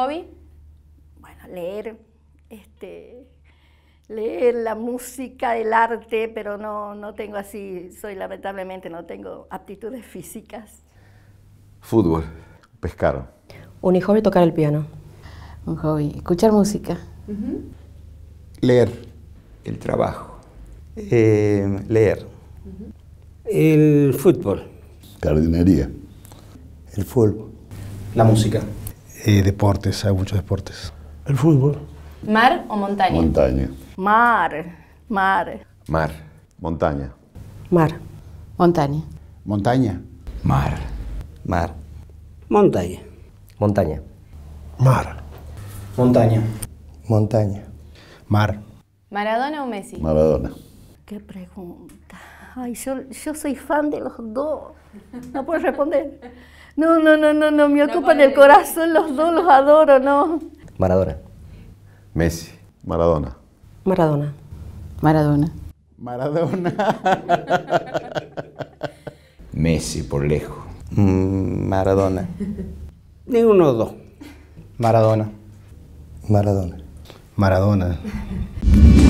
hobby? Bueno, leer, este, leer la música, el arte, pero no, no tengo así, soy lamentablemente, no tengo aptitudes físicas. Fútbol, pescar. Un hobby, tocar el piano. Un hobby, escuchar música. Leer. El trabajo. Eh, leer. El fútbol. Jardinería. El fútbol. La música. Eh, deportes, hay muchos deportes. El fútbol. ¿Mar o montaña? Montaña. Mar, mar. Mar. Montaña. Mar. Montaña. Montaña. Mar. Mar. Montaña. Montaña. Mar. Montaña. Montaña. Mar. ¿Maradona o Messi? Maradona. Qué pregunta. Ay, yo, yo soy fan de los dos. No puedo responder. No, no, no, no, no, me ocupan el corazón los dos, los adoro, no. Maradona. Messi. Maradona. Maradona. Maradona. Maradona. Messi, por lejos. Mm, Maradona. Ninguno de dos. Maradona. Maradona. Maradona.